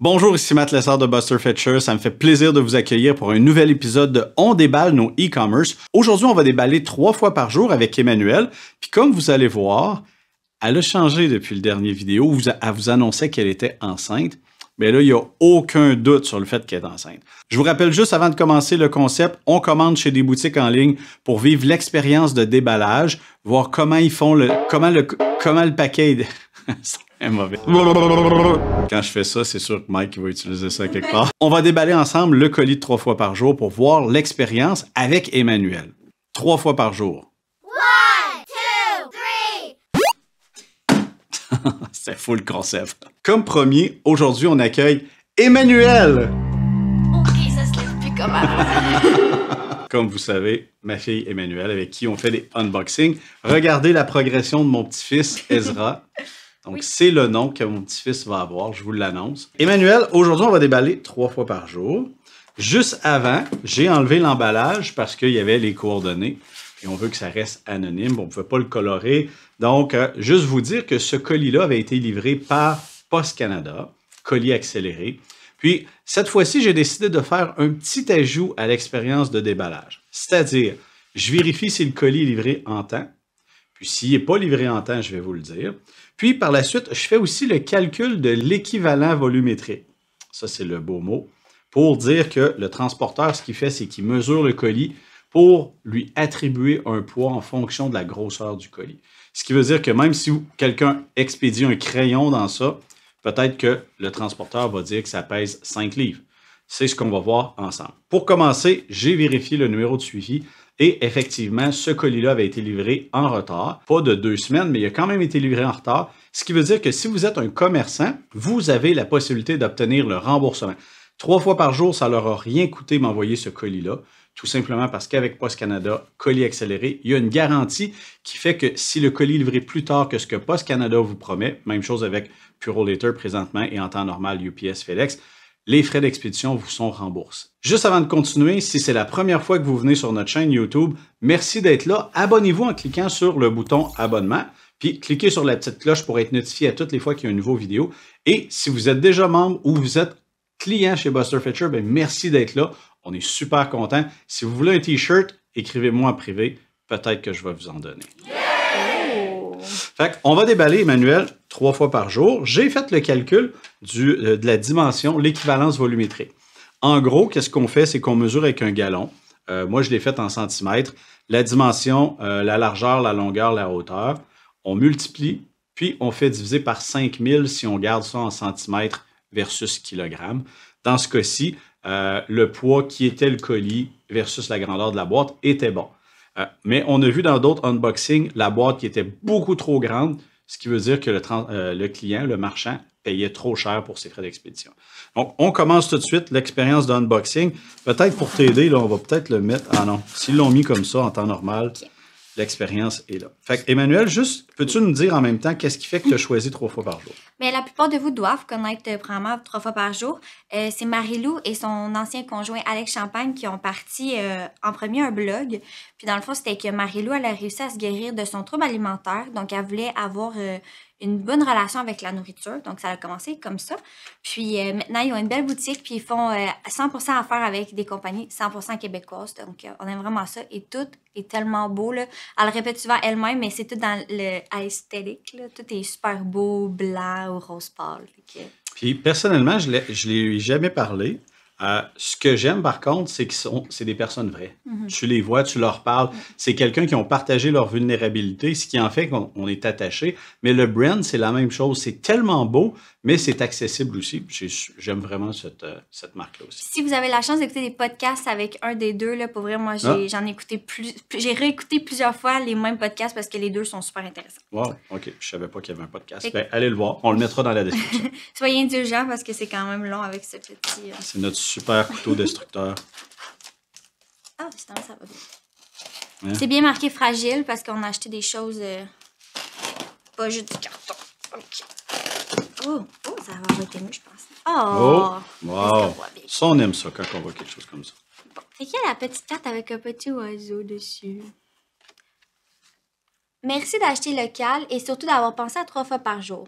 Bonjour, ici Matt Lessard de Buster Fetcher. Ça me fait plaisir de vous accueillir pour un nouvel épisode de On déballe nos e-commerce. Aujourd'hui, on va déballer trois fois par jour avec Emmanuel. Puis comme vous allez voir, elle a changé depuis le dernier vidéo où elle vous annonçait qu'elle était enceinte. Mais là, il n'y a aucun doute sur le fait qu'elle est enceinte. Je vous rappelle juste avant de commencer le concept, on commande chez des boutiques en ligne pour vivre l'expérience de déballage, voir comment ils font le, comment le, comment le paquet c'est mauvais. Quand je fais ça, c'est sûr que Mike va utiliser ça quelque part. On va déballer ensemble le colis trois fois par jour pour voir l'expérience avec Emmanuel. Trois fois par jour. C'est fou le concept. Comme premier, aujourd'hui, on accueille Emmanuel. ça se plus comme comme vous savez, ma fille Emmanuel, avec qui on fait des unboxings. Regardez la progression de mon petit-fils Ezra. Donc, c'est le nom que mon petit-fils va avoir, je vous l'annonce. Emmanuel, aujourd'hui, on va déballer trois fois par jour. Juste avant, j'ai enlevé l'emballage parce qu'il y avait les coordonnées et on veut que ça reste anonyme. On ne pouvait pas le colorer. Donc, euh, juste vous dire que ce colis-là avait été livré par Post Canada, colis accéléré. Puis, cette fois-ci, j'ai décidé de faire un petit ajout à l'expérience de déballage. C'est-à-dire, je vérifie si le colis est livré en temps, puis s'il n'est pas livré en temps, je vais vous le dire. Puis par la suite, je fais aussi le calcul de l'équivalent volumétrique. Ça, c'est le beau mot. Pour dire que le transporteur, ce qu'il fait, c'est qu'il mesure le colis pour lui attribuer un poids en fonction de la grosseur du colis. Ce qui veut dire que même si quelqu'un expédie un crayon dans ça, peut-être que le transporteur va dire que ça pèse 5 livres. C'est ce qu'on va voir ensemble. Pour commencer, j'ai vérifié le numéro de suivi et effectivement, ce colis-là avait été livré en retard, pas de deux semaines, mais il a quand même été livré en retard, ce qui veut dire que si vous êtes un commerçant, vous avez la possibilité d'obtenir le remboursement. Trois fois par jour, ça leur a rien coûté m'envoyer ce colis-là, tout simplement parce qu'avec Post Canada, colis accéléré, il y a une garantie qui fait que si le colis est livré plus tard que ce que Post Canada vous promet, même chose avec Puro Later présentement et en temps normal UPS FedEx, les frais d'expédition vous sont remboursés. Juste avant de continuer, si c'est la première fois que vous venez sur notre chaîne YouTube, merci d'être là. Abonnez-vous en cliquant sur le bouton abonnement, puis cliquez sur la petite cloche pour être notifié à toutes les fois qu'il y a une nouvelle vidéo. Et si vous êtes déjà membre ou vous êtes client chez Buster Fetcher, bien merci d'être là. On est super content. Si vous voulez un t-shirt, écrivez-moi en privé. Peut-être que je vais vous en donner. on va déballer, Emmanuel, trois fois par jour, j'ai fait le calcul du, euh, de la dimension, l'équivalence volumétrique. En gros, qu'est-ce qu'on fait, c'est qu'on mesure avec un gallon. Euh, moi, je l'ai fait en centimètres. La dimension, euh, la largeur, la longueur, la hauteur. On multiplie, puis on fait diviser par 5000 si on garde ça en centimètres versus kilogrammes. Dans ce cas-ci, le poids qui était le colis versus la grandeur de la boîte était bon. mais on a vu dans d'autres unboxings la boîte qui était beaucoup trop grande, ce qui veut dire que euh, le, client, le marchand, payait trop cher pour ses frais d'expédition. Donc, on commence tout de suite l'expérience d'unboxing. Peut-être pour t'aider, on va peut-être le mettre. Ah non, s'ils l'ont mis comme ça en temps normal, L'expérience est là. Fait Emmanuel, juste, peux-tu nous dire en même temps qu'est-ce qui fait que tu as choisi trois fois par jour? Mais la plupart de vous doivent connaître euh, trois fois par jour. Euh, c'est Marie-Lou et son ancien conjoint Alex Champagne qui ont parti euh, en premier un blog. Puis dans le fond, c'était que Marie-Lou, elle a réussi à se guérir de son trouble alimentaire. Donc, elle voulait avoir une bonne relation avec la nourriture. Donc, ça a commencé comme ça. Puis euh, maintenant, ils ont une belle boutique, puis ils font 100% euh, affaires avec des compagnies 100% québécoises. Donc, euh, on aime vraiment ça. Et tout est tellement beau. Là. Elle le répète souvent elle-même, mais c'est tout dans l'esthétique. tout est super beau, blanc ou rose pâle. Puis, personnellement, je ne l'ai jamais parlé. Euh, ce que j'aime par contre, c'est que c'est des personnes vraies. Mhm. Tu les vois, tu leur parles. Mhm. C'est quelqu'un qui ont partagé leur vulnérabilité, ce qui en fait qu'on est attaché. Mais le brand, c'est la même chose. C'est tellement beau, mais c'est accessible aussi. J'aime vraiment euh, cette, marque-là aussi. Si vous avez la chance d'écouter des podcasts avec un des deux, là, pour vrai, moi, ah. j'en ai, écouté plus. J'ai réécouté plusieurs fois les mêmes podcasts parce que les deux sont super intéressants. Wow, OK. Je savais pas qu'il y avait un podcast. Ben, allez le voir. On le mettra dans la description. Soyez indulgents parce que c'est quand même long avec ce petit. Euh, c'est notre super couteau destructeur. ah, putain, ça va bien. C'est bien marqué fragile parce qu'on a acheté des choses euh, pas juste du carton. OK. Oh, oh, ça va mieux, je pense. Oh! oh ça, on aime ça quand on voit quelque chose comme ça. C'est qui la petite carte avec un petit oiseau dessus? Merci d'acheter local et surtout d'avoir pensé à trois fois par jour.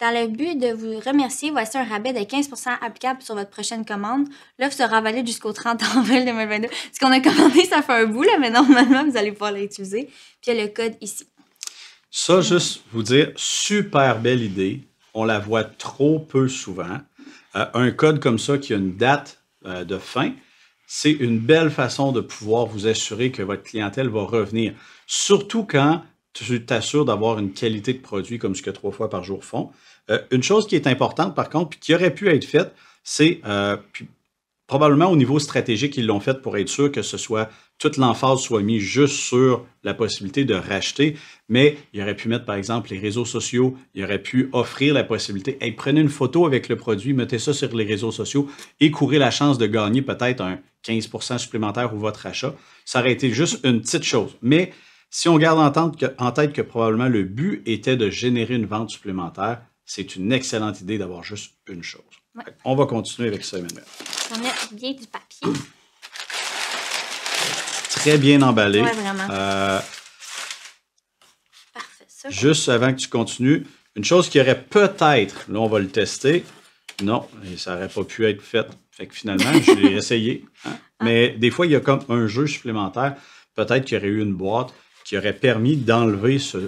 Dans le but de vous remercier, voici un rabais de 15 applicable sur votre prochaine commande. Là, vous sera valide jusqu'au 30 avril 2022. Ce qu'on a commandé, ça fait un bout, là, mais normalement, vous allez pouvoir l'utiliser. Puis il y a le code ici. Ça, juste vous dire, super belle idée. On la voit trop peu souvent. Euh, un code comme ça qui a une date euh, de fin, c'est une belle façon de pouvoir vous assurer que votre clientèle va revenir. Surtout quand tu t'assures d'avoir une qualité de produit comme ce que trois fois par jour font. Euh, une chose qui est importante, par contre, puis qui aurait pu être faite, c'est, probablement au niveau stratégique, ils l'ont fait pour être sûr que ce soit toute l'emphase soit mise juste sur la possibilité de racheter, mais il aurait pu mettre par exemple les réseaux sociaux, il aurait pu offrir la possibilité, hey, prenez une photo avec le produit, mettez ça sur les réseaux sociaux et courez la chance de gagner peut-être un 15 supplémentaire ou votre achat. Ça aurait été juste une petite chose. Mais si on garde en tête que probablement le but était de générer une vente supplémentaire, c'est une excellente idée d'avoir juste une chose. On va continuer avec ça, Emmanuel bien du papier. Très bien emballé. Euh, Parfait. juste avant que tu continues, une chose qui aurait peut-être, là, on va le tester. Non, ça n'aurait pas pu être fait. Fait que finalement, je l'ai essayé. Hein. Ah. Mais des fois, il y a comme un jeu supplémentaire. Peut-être qu'il y aurait eu une boîte qui aurait permis d'enlever ce,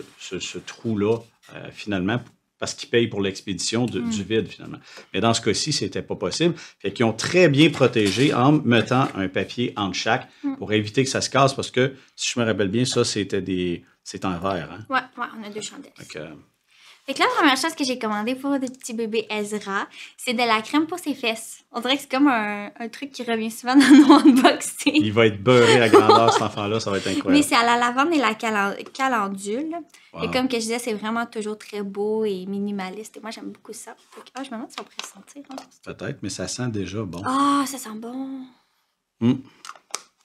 trou-là, euh, finalement, pour parce qu'ils payent pour l'expédition du hmm. vide, finalement. Mais dans ce cas-ci, ce n'était pas possible. Fait qu'ils ont très bien protégé en mettant un papier en chaque hmm. pour éviter que ça se casse, parce que, si je me rappelle bien, ça, c'était des... C'est en verre, hein? Oui, ouais, on a deux chandelles. Fait que la première chose que j'ai commandée pour le petit bébé Ezra, c'est de la crème pour ses fesses. On dirait que c'est comme un, truc qui revient souvent dans nos unboxings. Il va être beurré à grandeur, cet enfant-là, ça va être incroyable. Mais c'est à la lavande et la calendule. Et comme que je disais, c'est vraiment toujours très beau et minimaliste. Et moi, j'aime beaucoup ça. Ah, je me demande si on pourrait sentir. Hein. Peut-être, mais ça sent déjà bon. Ah, ça sent bon. Hmm.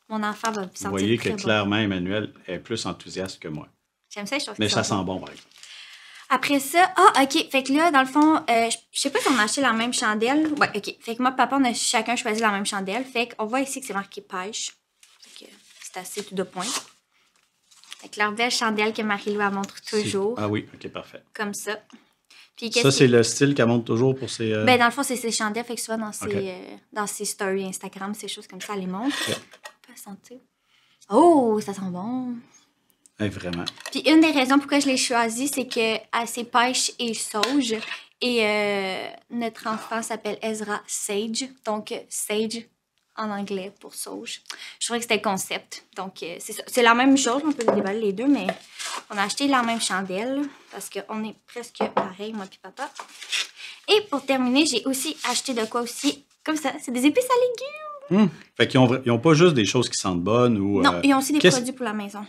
Mon enfant va sentir Vous voyez que clairement, Emmanuel est plus enthousiaste que moi. J'aime ça, je trouve Mais ça, ça sent bon, par après ça, ah, OK. Fait que là, dans le fond, euh, je sais pas si on a acheté la même chandelle. Ouais, OK. Fait que moi, papa, on a chacun choisi la même chandelle. Fait qu'on voit ici que c'est marqué pêche. Fait que c'est assez tout de point. Fait que leur belle chandelle que Marie-Lou montre toujours. Ah oui, OK, parfait. Comme ça. ça, c'est le style qu'elle montre toujours pour ses. Euh, ben, dans le fond, c'est ses chandelles. Fait que souvent, dans ses, euh, dans ses stories Instagram, ces choses comme ça, elle les montre. Pas sentir. Oh, ça sent bon vraiment. Puis une des raisons pourquoi je l'ai choisi, c'est que c'est pêche et sauge. Et euh, notre enfant s'appelle Ezra Sage, donc Sage en anglais pour sauge. Je trouvais que c'était le concept. Donc, euh, c'est la même chose, on peut les déballer les deux, mais on a acheté la même chandelle parce qu'on est presque pareil, moi et papa. Et pour terminer, j'ai aussi acheté de quoi aussi, comme ça, c'est des épices à légumes. Mmh. Fait qu'ils n'ont pas juste des choses qui sentent bonnes ou. Non, euh, ils ont aussi des produits pour la maison.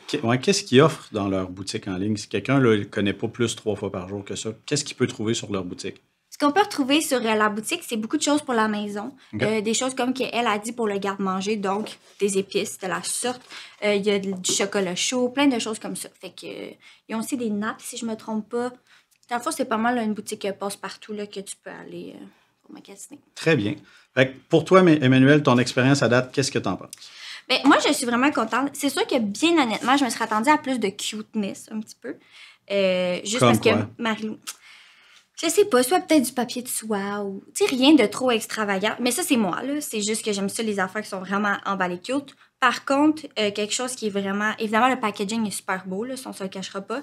Qu'est-ce qu'ils offrent dans leur boutique en ligne? Si quelqu'un ne connaît pas plus trois fois par jour que ça, qu'est-ce qu'il peut trouver sur leur boutique? Ce qu'on peut retrouver sur euh, la boutique, c'est beaucoup de choses pour la maison. Euh, des choses comme qu'elle a dit pour le garde-manger, donc des épices de la sorte. Il y a du chocolat chaud, plein de choses comme ça. Fait que, ils ont aussi des nappes, si je me trompe pas. Dans c'est pas mal une boutique passe-partout que tu peux aller. Très bien. pour toi, Emmanuel, ton expérience à date, qu'est-ce que tu en penses? Ben, moi, je suis vraiment contente. C'est sûr que, bien honnêtement, je me serais attendue à plus de cuteness, un petit peu. Euh, juste Comme parce que Marie je sais pas, soit peut-être du papier de soie ou, tu rien de trop extravagant. Mais ça, c'est moi, C'est juste que j'aime ça, les affaires qui sont vraiment emballées cute. Par contre, euh, quelque chose qui est vraiment. Évidemment, le packaging est super beau, là, ne se le cachera pas.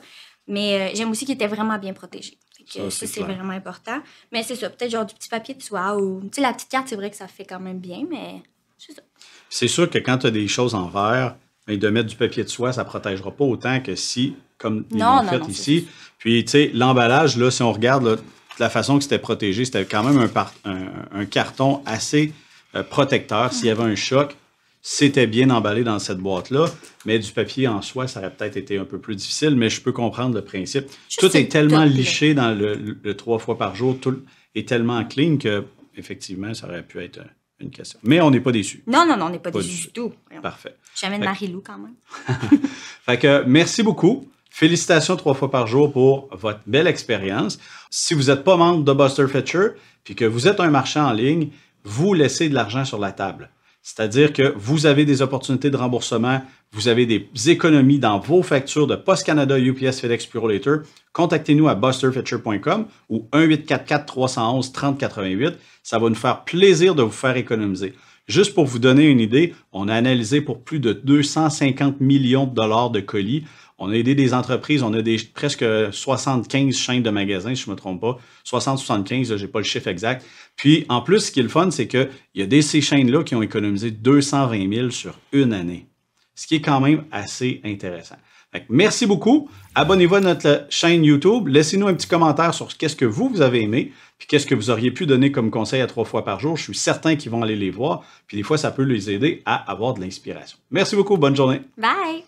Mais euh, j'aime aussi qu'il était vraiment bien protégé ça, c'est vraiment important. Mais c'est ça, peut-être genre du petit papier de soie ou. la petite carte, c'est vrai que ça fait quand même bien, mais c'est ça. C'est sûr que quand tu as des choses en verre, ben, de mettre du papier de soie, ça ne protégera pas autant que si, comme ils l'ont fait ici. Puis, tu sais, l'emballage, là, si on regarde la façon que c'était protégé, c'était quand même un, carton assez euh, protecteur. S'il y avait un choc, c'était bien emballé dans cette boîte-là, mais du papier en soi, ça aurait peut-être été un peu plus difficile, mais je peux comprendre le principe. tout est tellement liché dans le, trois fois par jour, tout est tellement clean que, effectivement, ça aurait pu être une question. Mais on n'est pas déçus. Non, non, non, on n'est pas, déçus du tout. J'ai Parfait. J'amène Marie-Lou quand même. fait que merci beaucoup. Félicitations trois fois par jour pour votre belle expérience. Si vous n'êtes pas membre de Buster Fetcher, puis que vous êtes un marchand en ligne, vous laissez de l'argent sur la table. C'est-à-dire que vous avez des opportunités de remboursement, vous avez des économies dans vos factures de Post Canada, UPS, FedEx, Bureau Contactez-nous à busterfetcher.com ou 1-844-311-3088. Ça va nous faire plaisir de vous faire économiser. Juste pour vous donner une idée, on a analysé pour plus de 250 millions de dollars de colis. On a aidé des entreprises, on a des presque 75 chaînes de magasins, si je ne me trompe pas. 60-75, je n'ai pas le chiffre exact. Puis, en plus, ce qui est le fun, c'est qu'il y a des ces chaînes-là qui ont économisé 220 000 sur une année, ce qui est quand même assez intéressant. merci beaucoup. Abonnez-vous à notre chaîne YouTube. Laissez-nous un petit commentaire sur qu'est-ce que vous, vous avez aimé, puis qu'est-ce que vous auriez pu donner comme conseil à trois fois par jour. Je suis certain qu'ils vont aller les voir, puis des fois, ça peut les aider à avoir de l'inspiration. Merci beaucoup. Bonne journée. Bye.